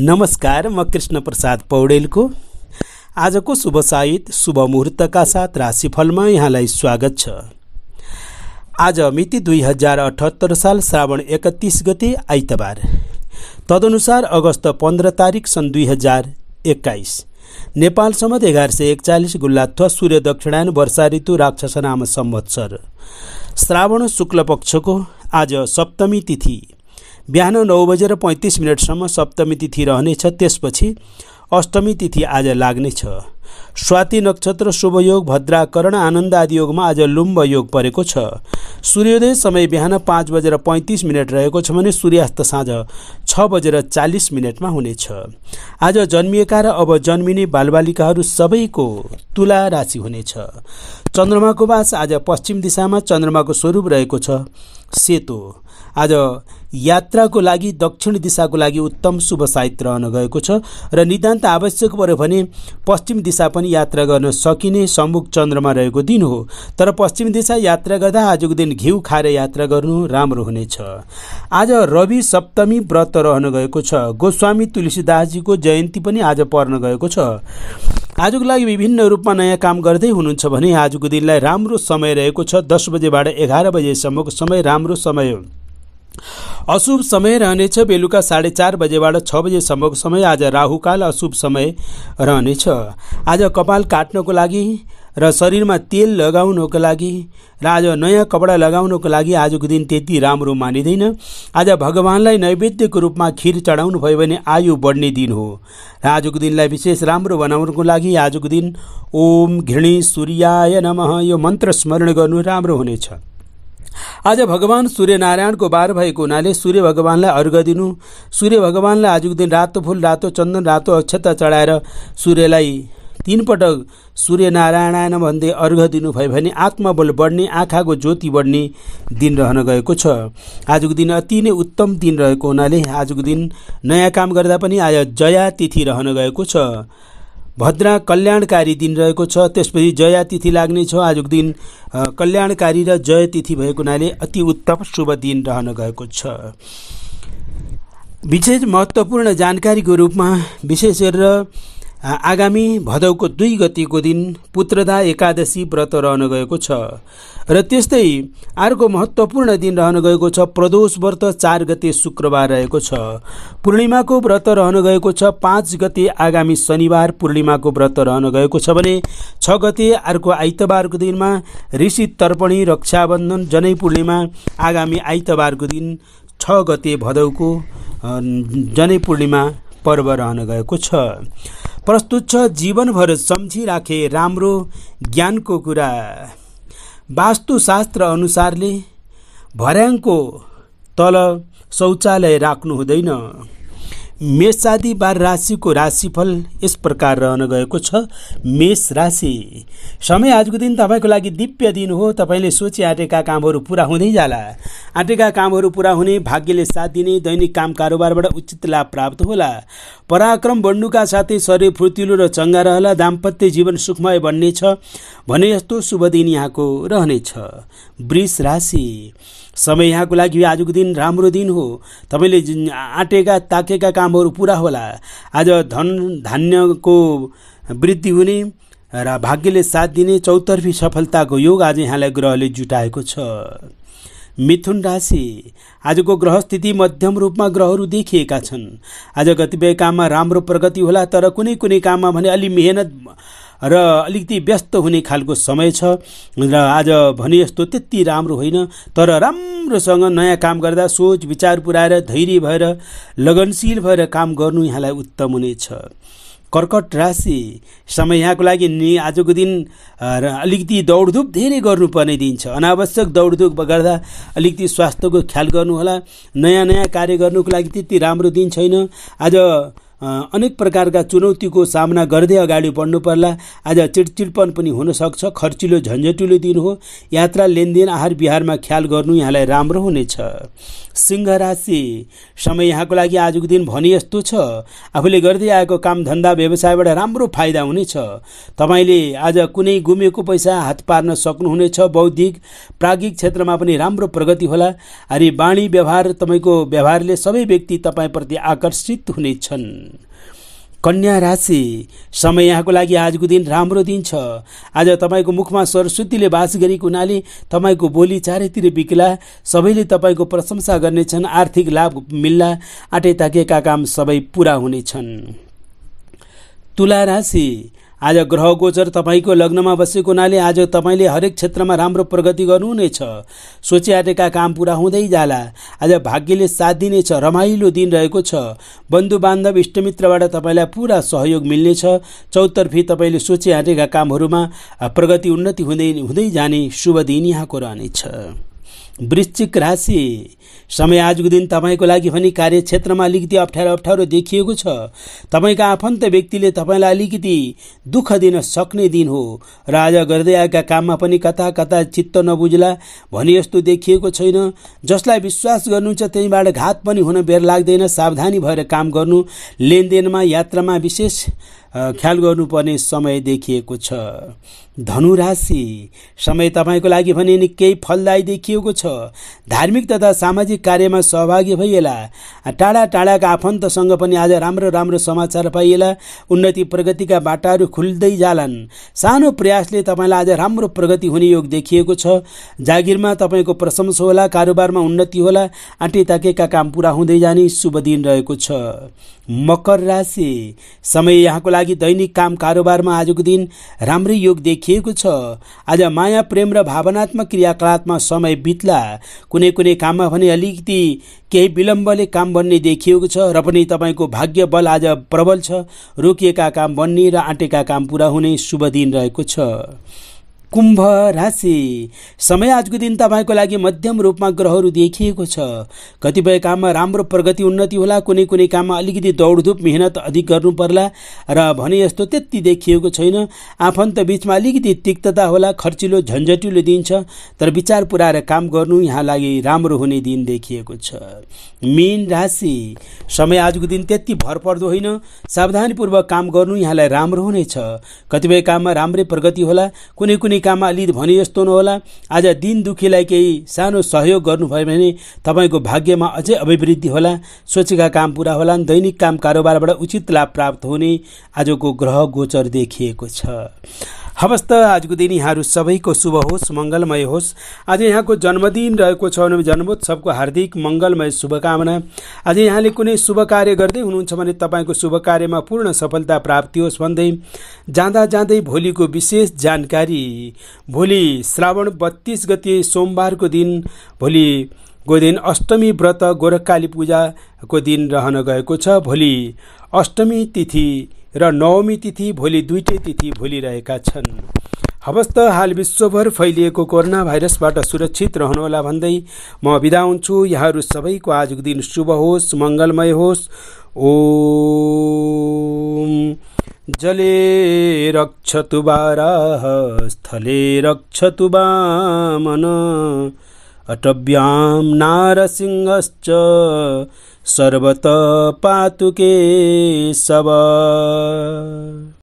नमस्कार म कृष्ण प्रसाद पौडेलको आजको शुभ साहित शुभ मुहुर्तका साथ राशिफलमा यहाँलाई स्वागत छ आज मिति दुई हजार अठहत्तर साल श्रावण एकतिस गते आइतबार तदनुसार अगस्त पन्ध्र तारिक सन् दुई हजार एक्काइस नेपाल समत एघार सय एकचालिस गुल्लाथ सूर्य दक्षिणायन वर्षा ऋतु राक्षस नाम संवत्सर श्रावण शुक्ल पक्षको आज सप्तमी तिथि बिहान नौ बजेर पैँतिस मिनटसम्म सप्तमी तिथि रहनेछ त्यसपछि अष्टमी तिथि आज लाग्नेछ स्वाति नक्षत्र शुभयोग भद्राकरण आनन्द आदि योगमा आज लुम्ब योग परेको छ सूर्योदय समय बिहान पाँच बजेर पैँतिस मिनट रहेको छ भने सूर्यास्त साँझ छ बजेर चालिस मिनटमा हुनेछ आज जन्मिएका र अब जन्मिने बालबालिकाहरू सबैको तुला राशि हुनेछ चन्द्रमाको वास आज पश्चिम दिशामा चन्द्रमाको स्वरूप रहेको छ सेतो आज यात्राको लागि दक्षिण दिशाको लागि उत्तम शुभ साइत रहन गएको छ र नितान्त आवश्यक पर्यो भने पश्चिम दिशा पनि यात्रा गर्न सकिने सम्मुख चन्द्रमा रहेको दिन हो तर पश्चिम दिशा यात्रा गर्दा आजको दिन घिउ खाएर यात्रा गर्नु राम्रो हुनेछ आज रवि सप्तमी व्रत रहन गएको छ गोस्वामी तुलसीदासजीको जयन्ती पनि आज पर्न गएको छ आजको लागि विभिन्न रूपमा नयाँ काम गर्दै हुनुहुन्छ भने आजको दिनलाई राम्रो समय रहेको छ दस बजेबाट एघार बजेसम्मको समय राम्रो समय हो अशुभ समय रहनेछ बेलुका साढे चार बजेबाट छ बजेसम्मको समय आज राहुकाल अशुभ समय रहनेछ आज कपाल काट्नको लागि र शरीरमा तेल लगाउनको लागि र आज नयाँ कपडा लगाउनको लागि आजको दिन त्यति राम्रो मानिँदैन आज भगवान्लाई नैवेद्यको रूपमा खिर चढाउनु भयो भने आयु बढ्ने दिन हो र आजको दिनलाई विशेष राम्रो बनाउनुको लागि आजको दिन ओम घृणी सूर्याय नमः यो मन्त्र स्मरण गर्नु राम्रो हुनेछ आज भगवान सूर्यनारायणको बार भएको हुनाले सूर्य भगवान्लाई अर्घ दिनु सूर्य भगवान्लाई आजको दिन रातो फुल रातो चन्दन रातो अक्षता चढाएर सूर्यलाई तिनपटक सूर्यनारायण भन्दै अर्घ दिनुभयो भने आत्मबल बढ्ने आँखाको ज्योति बढ्ने दिन रहन गएको छ आजको दिन अति नै उत्तम दिन रहेको हुनाले आजको दिन नयाँ काम गर्दा पनि आज जया तिथि रहन गएको छ भद्रा कल्याणकारी दिन रहेको छ त्यसपछि जया तिथि लाग्ने छ आजको दिन कल्याणकारी र जयतिथि भएको हुनाले अति उत्तम शुभ दिन रहन गएको छ विशेष महत्त्वपूर्ण जानकारीको रूपमा विशेष गरेर आगामी भदौको दुई गतिको दिन पुत्रदा एकादशी व्रत रहन गएको छ र त्यस्तै अर्को महत्त्वपूर्ण दिन रहन गएको छ प्रदोष व्रत चार गते शुक्रबार रहेको छ पूर्णिमाको व्रत रहन गएको छ पाँच गते आगामी शनिबार पूर्णिमाको व्रत रहन गएको छ भने छ गते अर्को आइतबारको दिनमा ऋषि तर्पणी रक्षाबन्धन जनै पूर्णिमा आगामी आइतबारको दिन छ गते भदौको जनै पूर्णिमा पर्व रहन गएको छ प्रस्तुत छ जीवनभर सम्झिराखे राम्रो ज्ञानको कुरा वास्तुशास्त्र अनुसारले भर्याङको तल शौचालय राख्नु हुँदैन मेषादि बार राशिको राशिफल यस प्रकार रहन गएको छ मेष राशि समय आजको दिन तपाईँको लागि दिव्य दिन हो तपाईँले सोचे आँटेका कामहरू पुरा हुँदै जाला आँटेका कामहरू पुरा हुने भाग्यले साथ दिने दैनिक काम कारोबारबाट उचित लाभ प्राप्त होला पराक्रम बढ्नुका साथै शरीर फुर्तिलो र चङ्गा रहला दाम्पत्य जीवन सुखमय बन्नेछ भने यस्तो शुभ दिन यहाँको रहनेछ वृष राशि समय यहाँको लागि आजको दिन राम्रो दिन हो तपाईँले आँटेका ताकेका कामहरू पुरा होला आज धन धान्यको वृद्धि हुने र भाग्यले साथ दिने चौतर्फी सफलताको योग आज यहाँलाई ग्रहले जुटाएको छ मिथुन राशि आजको ग्रह स्थिति मध्यम रूपमा ग्रहहरू देखिएका छन् आज कतिपय काममा राम्रो प्रगति होला तर कुनै कुनै काममा भने अलि मेहनत र अलिकति व्यस्त हुने खालको समय छ र आज भने जस्तो त्यति राम्रो होइन तर राम्रोसँग नयाँ काम गर्दा सोच विचार पुऱ्याएर धैर्य भएर लगनशील भएर काम गर्नु यहाँलाई उत्तम हुनेछ कर्कट राशि समय यहाँको लागि नि आजको दिन अलिकति दौडधुप धेरै गर्नुपर्ने दिन छ अनावश्यक दौडधुप गर्दा अलिकति स्वास्थ्यको ख्याल गर्नुहोला नयाँ नयाँ कार्य गर्नुको लागि त्यति राम्रो दिन छैन आज अनेक प्रकारका चुनौतीको सामना गर्दै अगाडि बढ्नु पर्ला आज चिडचिडपन पनि हुनसक्छ खर्चिलो झन्झटिलो दिन हो यात्रा लेनदेन आहार विहारमा ख्याल गर्नु यहाँलाई राम्रो हुनेछ सिंह राशि समय यहाँको लागि आजको दिन भने यस्तो छ आफूले गर्दै आएको काम धन्दा व्यवसायबाट राम्रो फाइदा हुनेछ तपाईँले आज कुनै गुमेको पैसा हात पार्न सक्नुहुनेछ बौद्धिक प्राज्ञिक क्षेत्रमा पनि राम्रो प्रगति होला अनि वाणी व्यवहार तपाईँको व्यवहारले सबै व्यक्ति तपाईँप्रति आकर्षित हुनेछन् कन्या राशि समय यहाँको लागि आजको दिन राम्रो दिन छ आज तपाईँको मुखमा सरस्वतीले बास गरेको हुनाले तपाईँको बोली चारैतिर बिक्ला सबैले तपाईँको प्रशंसा गर्नेछन् आर्थिक लाभ मिल्ला आँटे ताकेका काम सबै पुरा हुनेछन् तुला राशि आज ग्रह गोचर तपाईँको लग्नमा बसेको हुनाले आज तपाईँले हरेक क्षेत्रमा राम्रो प्रगति गर्नुहुनेछ सोचे आँटेका काम पुरा हुँदै जाला आज भाग्यले साथ दिनेछ रमाइलो दिन रहेको छ बन्धु बान्धव इष्टमित्रबाट तपाईँलाई पुरा सहयोग मिल्नेछ चौतर्फी तपाईँले सोचे आँटेका कामहरूमा प्रगति उन्नति हुँदै हुँदै जाने शुभ दिन यहाँको रहनेछ वृश्चिक राशि समय आजको दिन तपाईँको लागि भने कार्यक्षेत्रमा अलिकति अप्ठ्यारो अप्ठ्यारो देखिएको छ तपाईँका आफन्त व्यक्तिले तपाईँलाई अलिकति दुःख दिन सक्ने दिन हो र आज गर्दै आएका काममा पनि कता कता चित्त नबुझला भने यस्तो देखिएको छैन जसलाई विश्वास गर्नु छ त्यहीँबाट घात पनि हुन बेर लाग्दैन सावधानी भएर काम गर्नु लेनदेनमा यात्रामा विशेष ख्याल गर्नुपर्ने समय देखिएको छ धनु राशि समय तपाईँको लागि भने निकै फलदायी देखिएको छ धार्मिक तथा सामाजिक कार्यमा सहभागी भइएला टाढा टाढाका आफन्तसँग पनि आज राम्रो राम्रो समाचार पाइएला उन्नति प्रगतिका बाटाहरू खुल्दै जालान् सानो प्रयासले तपाईँलाई आज राम्रो प्रगति हुने योग देखिएको छ जागिरमा तपाईँको प्रशंसा होला कारोबारमा उन्नति होला आँटे ताकेका काम पुरा हुँदै जाने शुभ दिन रहेको छ मकर राशि समय यहाँको लागि लागि दैनिक काम कारोबारमा आजको दिन राम्रै योग देखिएको छ आज माया प्रेम र भावनात्मक क्रियाकलापमा समय बित्ला कुनै कुनै काममा भने अलिकति केही विलम्बले काम बन्ने देखिएको छ र पनि तपाईँको भाग्य बल आज प्रबल छ रोकिएका काम बन्ने र आँटेका काम पुरा हुने शुभ दिन रहेको छ कुम्भ राशि समय आजको दिन तपाईँको लागि मध्यम रूपमा ग्रहहरू देखिएको छ कतिपय काममा राम्रो प्रगति उन्नति होला कुनै कुनै काममा अलिकति दौडधुप मेहनत अधिक गर्नु पर्ला र भने यस्तो त्यति देखिएको छैन आफन्त बिचमा अलिकति तिक्तता होला खर्चिलो झन्झटिलो दिन छ तर विचार पुऱ्याएर काम गर्नु यहाँ लागि राम्रो हुने दिन देखिएको छ मीन राशि समय आजको दिन त्यति भरपर्दो होइन सावधानीपूर्वक काम गर्नु यहाँलाई राम्रो हुनेछ कतिपय काममा राम्रै प्रगति होला कुनै कुनै भूमिकामा अलि भने यस्तो नहोला आज दिन दुखीलाई केही सानो सहयोग गर्नुभयो भने तपाईँको भाग्यमा अझै अभिवृद्धि होला सोचेका काम पुरा होला दैनिक काम कारोबारबाट उचित लाभ प्राप्त हुने आजको ग्रह गोचर देखिएको छ हवस् त आजको दिन यहाँहरू सबैको शुभ होस् मङ्गलमय होस् आज यहाँको जन्मदिन रहेको छ भने जन्मोत्सवको हार्दिक मङ्गलमय शुभकामना आज यहाँले कुनै शुभ कार्य गर्दै हुनुहुन्छ भने तपाईँको शुभ कार्यमा पूर्ण सफलता प्राप्ति होस् भन्दै जाँदा जाँदै भोलिको विशेष जानकारी भोलि श्रावण बत्तिस गति सोमबारको दिन भोलि को दिन अष्टमी व्रत गोरखकाली पूजाको दिन रहन गएको छ भोलि अष्टमी तिथि र नवमी तिथि भोलि दुईटै तिथि भोलिरहेका छन् हवस् हाल विश्वभर फैलिएको कोरोना भाइरसबाट सुरक्षित रहनुहोला भन्दै म बिदा हुन्छु यहाँहरू सबैको आजको दिन शुभ होस् मङ्गलमय होस् ओम जले रक्षतु बारा स्थले रक्षतु बामन अटव्याम नारसिंहश्च सर्वत पातुके सब